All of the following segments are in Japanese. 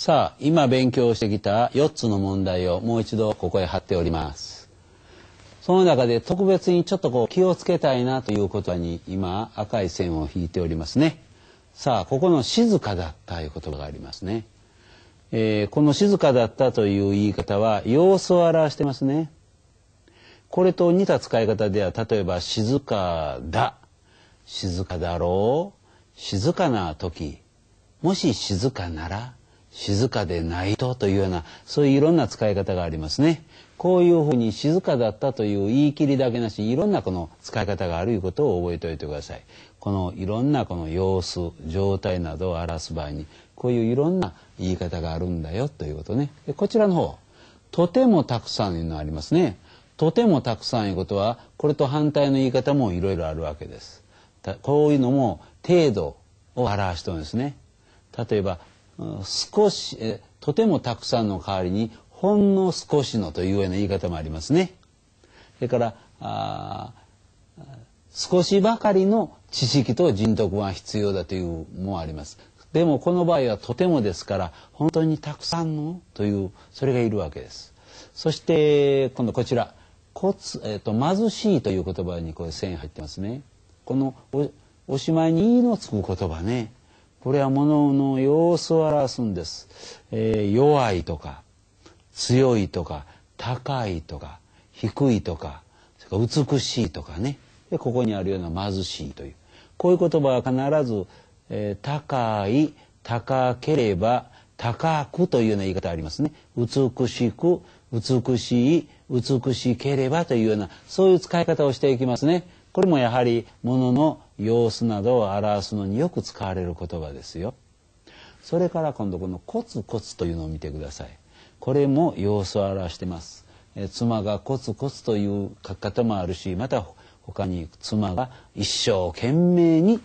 さあ今勉強してきた4つの問題をもう一度ここへ貼っております。その中で特別にちょっとこう気をつけたいなということに今赤い線を引いておりますね。さあここの「静かだった」という言葉がありますね。えー、この「静かだった」という言い方は様子を表してますね。これと似た使い方では例えば「静かだ」「静かだろう」「静かな時」もし静かなら「静かでないとというようなそういういろんな使い方がありますね。こういうふうに静かだったという言い切りだけなしいろんなこの使い方があるいうことを覚えておいてください。このいろんなこの様子状態などを表す場合にこういういろんな言い方があるんだよということね。でこちらの方とてもたくさんいうのありますね。とてもたくさんいうことはこれと反対の言い方もいろいろあるわけです。こういうのも程度を表してるんですね。例えば少しとてもたくさんの代わりにほんの少しのというような言い方もありますね。それから少しばかりの知識と人徳が必要だというもあります。でもこの場合はとてもですから本当にたくさんのというそれがいるわけです。そして今度こちらこつ、えーと、貧しいという言葉にこれ線入ってますね。このおしまいに「い」のつく言葉ねこれは物の様子を表すんです。えー、弱いとか、強いとか、高いとか、低いとか、それから美しいとかね。で、ここにあるような貧しいという。こういう言葉は必ず、えー、高い、高ければ、高くというような言い方ありますね。美しく、美しい、美しければというような、そういう使い方をしていきますね。これもやはり、物の様子などを表すのによく使われる言葉ですよ。それから今度このコツコツというのを見てください。これも様子を表してます。え妻がコツコツという書き方もあるし、また他に妻が一生懸命に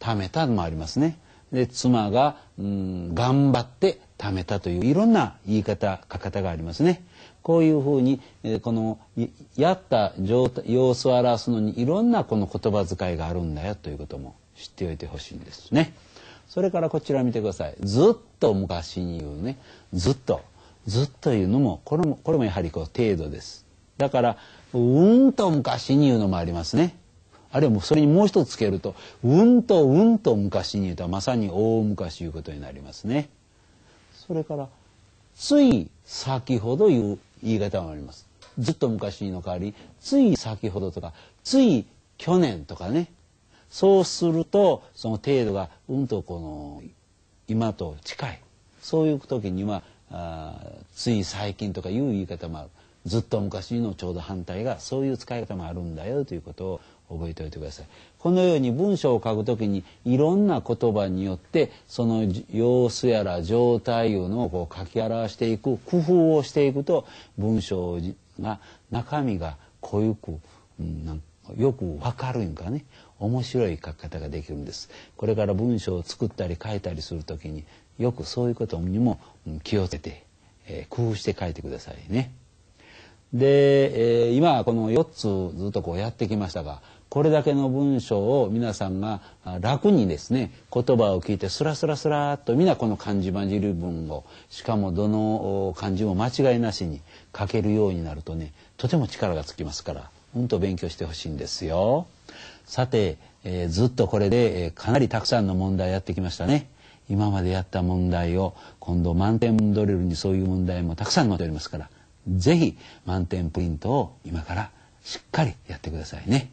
貯めたのもありますね。で妻が、うん、頑張って貯めたといういろんな言い方書き方がありますね。こういうふうにこのやった状態様子を表すのにいろんなこの言葉遣いがあるんだよということも知っておいてほしいんですね。それからこちら見てください。ずっと昔に言うね。ずっと。ずっというのも、これも、これもやはりこう程度です。だから、うんと昔に言うのもありますね。あるいはもうそれにもう一つつけると、うんとうんと昔に言うとまさに大昔いうことになりますね。それからつい先ほどいう言い方もあります。ずっと昔の代わりつい先ほどとかつい去年とかねそうするとその程度がうんとこの今と近いそういう時にはつい最近とかいう言い方もある。ずっと昔のちょうど反対がそういう使い方もあるんだよということを覚えておいてください。このように文章を書く時にいろんな言葉によってその様子やら状態いうのをこう書き表していく工夫をしていくと文章が中身が濃ゆく、うん、よくわかるんかね面白い書き方ができるんです。これから文章を作ったり書いたりする時によくそういうことにも気をつけて、えー、工夫して書いてくださいね。で、えー、今はこの4つずっとこうやってきましたがこれだけの文章を皆さんが楽にですね言葉を聞いてスラスラスラっと皆この漢字混じり文をしかもどの漢字も間違いなしに書けるようになるとねとても力がつきますからうんと勉強してほしいんですよ。さて、えー、ずっとこれで、えー、かなりたくさんの問題やってきましたね。今までやった問題を今度満点ドリルにそういう問題もたくさん載っておりますからぜひ満点ポイントを今からしっかりやって下さいね。